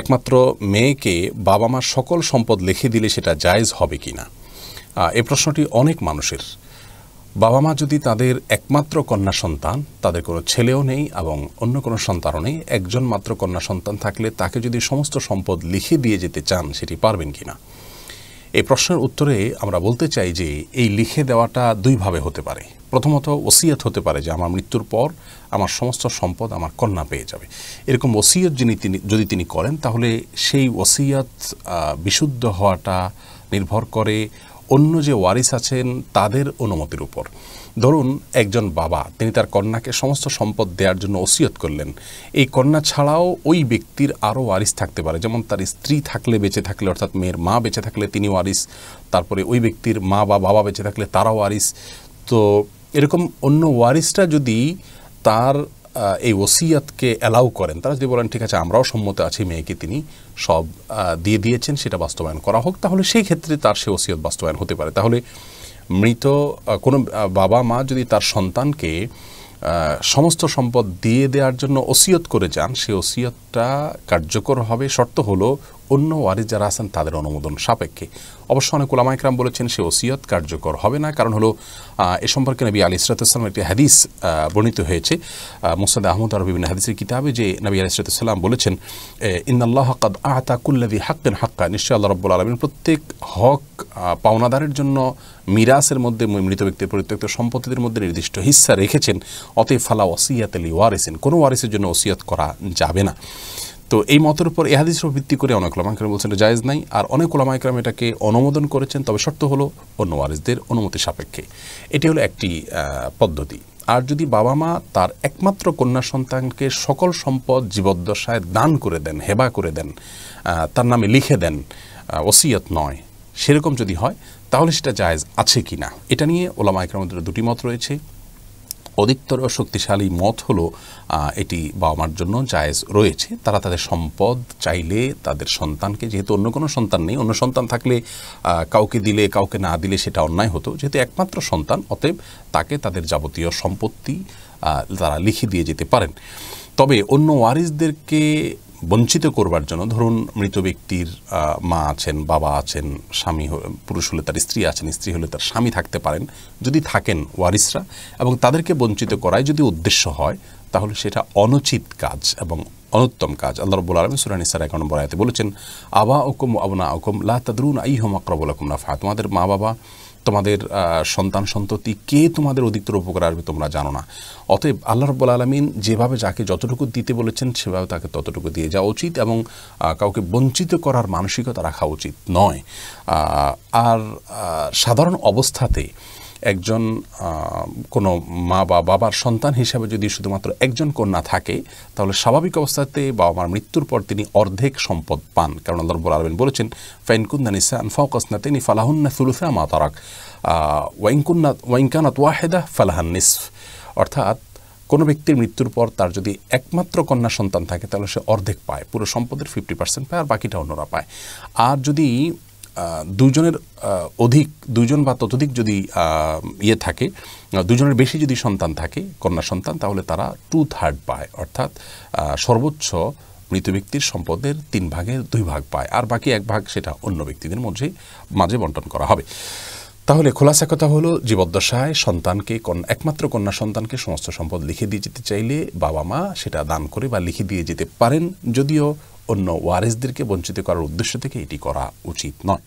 একমাত্র মেয়েকে বাবা মার সকল সম্পদ লিখে দিলে সেটা জায়জ হবে কি না এ প্রশ্নটি অনেক মানুষের বাবা মা যদি তাদের একমাত্র কন্যা সন্তান তাদের কোনো ছেলেও নেই এবং অন্য কোনো সন্তানও নেই একজন মাত্র কন্যা সন্তান থাকলে তাকে যদি সমস্ত সম্পদ লিখে দিয়ে যেতে চান সেটি পারবেন কি না এই প্রশ্নের উত্তরে আমরা বলতে চাই যে এই লিখে দেওয়াটা দুইভাবে হতে পারে প্রথমত ওসিয়ত হতে পারে যে আমার মৃত্যুর পর আমার সমস্ত সম্পদ আমার কন্যা পেয়ে যাবে এরকম ওসিয়ত যিনি তিনি যদি তিনি করেন তাহলে সেই ওসিয়ত বিশুদ্ধ হওয়াটা নির্ভর করে অন্য যে ওয়ারিস আছেন তাদের অনুমতির উপর ধরুন একজন বাবা তিনি তার কন্যাকে সমস্ত সম্পদ দেওয়ার জন্য ওসিয়ত করলেন এই কন্যা ছাড়াও ওই ব্যক্তির আরও ওয়ারিস থাকতে পারে যেমন তার স্ত্রী থাকলে বেঁচে থাকলে অর্থাৎ মেয়ের মা বেঁচে থাকলে তিনি ওয়ারিস তারপরে ওই ব্যক্তির মা বা বাবা বেঁচে থাকলে তারা ওয়ারিস তো এরকম অন্য ওয়ারিসটা যদি তার এই ওসিয়াতকে অ্যালাউ করেন তারা যদি বলেন ঠিক আছে আমরাও সম্মত আছি মেয়েকে তিনি সব দিয়ে দিয়েছেন সেটা বাস্তবায়ন করা হোক তাহলে সেই ক্ষেত্রে তার সে ওসিয়ত বাস্তবায়ন হতে পারে তাহলে মৃত কোনো বাবা মা যদি তার সন্তানকে সমস্ত সম্পদ দিয়ে দেওয়ার জন্য ওসিয়ত করে যান সে ওসিয়তটা কার্যকর হবে শর্ত হলো অন্য ওয়ারিস যারা আছেন তাদের অনুমোদন সাপেক্ষে অবশ্য অনেক ওলামাইকরাম বলেছেন সে ওসিয়ত কার্যকর হবে না কারণ হলো এ সম্পর্কে নবী আলী ইসরাতাম একটি হাদিস বর্ণিত হয়েছে মোসাদ আহমদ আর বিভিন্ন হাদিসের কিতাবে যে নবী আলী ইসরাতাম বলেছেন আল্লাহ কাদ আহতা কুল্লাদি হাক্কেন হাক্কা নিশ্চয় আল্লাহ রব্বুল আলমিন প্রত্যেক হক পাওনাদারের জন্য মিরাসের মধ্যে মৃত ব্যক্তির পরিত্যক্ত সম্পত্তিদের মধ্যে নির্দিষ্ট হিস্সা রেখেছেন অতএব ফালা ওসিয়াত আলী ওয়ারিসেন কোনো ওয়ারিসের জন্য ওসিয়ত করা যাবে না তো এই মতের উপর এহাদিস ভিত্তি করে অনেক ওলামাইকরাম বলছেন জায়েজ নাই আর অনেক ওলামাইকরাম এটাকে অনুমোদন করেছেন তবে শর্ত হলো অন্য ওয়ারিসদের অনুমতি সাপেক্ষে এটি হলো একটি পদ্ধতি আর যদি বাবা মা তার একমাত্র কন্যা সন্তানকে সকল সম্পদ জীবদ্দশায় দান করে দেন হেবা করে দেন তার নামে লিখে দেন ওসিয়ত নয় সেরকম যদি হয় তাহলে সেটা জায়েজ আছে কি না এটা নিয়ে ওলামাইকরামদের দুটি মত রয়েছে অধিকতর শক্তিশালী মত হলো এটি বাবা মার জন্য জায়েজ রয়েছে তারা তাদের সম্পদ চাইলে তাদের সন্তানকে যেহেতু অন্য কোনো সন্তান নেই অন্য সন্তান থাকলে কাউকে দিলে কাউকে না দিলে সেটা অন্যায় হতো যেহেতু একমাত্র সন্তান অতএব তাকে তাদের যাবতীয় সম্পত্তি তারা লিখে দিয়ে যেতে পারেন তবে অন্য ওয়ারিসদেরকে বঞ্চিত করবার জন্য ধরুন মৃত ব্যক্তির মা আছেন বাবা আছেন স্বামী পুরুষ হলে তার স্ত্রী আছেন স্ত্রী হলে তার স্বামী থাকতে পারেন যদি থাকেন ওয়ারিসরা এবং তাদেরকে বঞ্চিত করাই যদি উদ্দেশ্য হয় তাহলে সেটা অনুচিত কাজ এবং অনুত্তম কাজ আল্লাহ রব্বুল আলম সুরানিসার এক নম্বর আয়তে বলেছেন আবা ওকুম আবনা ওকুম লা তাদরুন আই হোম আক্রবুল আকুম নাফা তোমাদের মা বাবা তোমাদের সন্তান সন্ততি কে তোমাদের অধিকতর উপকার আসবে তোমরা জানো না অতএব আল্লাহ রব্বুল আলমিন যেভাবে যাকে যতটুকু দিতে বলেছেন সেভাবে তাকে ততটুকু দিয়ে যাওয়া উচিত এবং কাউকে বঞ্চিত করার মানসিকতা রাখা উচিত নয় আর সাধারণ অবস্থাতে একজন কোনো মা বা বাবার সন্তান হিসেবে যদি শুধুমাত্র একজন কন্যা থাকে তাহলে স্বাভাবিক অবস্থাতে বাবা মার মৃত্যুর পর তিনি অর্ধেক সম্পদ পান কারণ আল্লাহ রব্বুল আলমিন বলেছেন ফাইনকুন্না নিসান ফাউকাসনা তিনি ফালাহুন্না সুলুসা মা তারাক ওয়াইনকুন্না ওয়াইনকানাত ওয়াহেদা ফালাহান নিস অর্থাৎ কোনো ব্যক্তির মৃত্যুর পর তার যদি একমাত্র কন্যা সন্তান থাকে তাহলে সে অর্ধেক পায় পুরো সম্পদের ফিফটি পার্সেন্ট পায় আর বাকিটা অন্যরা পায় আর যদি দুজনের অধিক দুজন বা ততোধিক যদি ইয়ে থাকে দুজনের বেশি যদি সন্তান থাকে কন্যা সন্তান তাহলে তারা টু থার্ড পায় অর্থাৎ সর্বোচ্চ মৃত ব্যক্তির সম্পদের তিন ভাগের দুই ভাগ পায় আর বাকি এক ভাগ সেটা অন্য ব্যক্তিদের মধ্যে মাঝে বন্টন করা হবে তাহলে খোলাসা কথা হলো জীবদ্দশায় সন্তানকে একমাত্র কন্যা সন্তানকে সমস্ত সম্পদ লিখে দিয়ে যেতে চাইলে বাবা মা সেটা দান করে বা লিখে দিয়ে যেতে পারেন যদিও অন্য ওয়ারেসদেরকে বঞ্চিত করার উদ্দেশ্য থেকে এটি করা উচিত নয়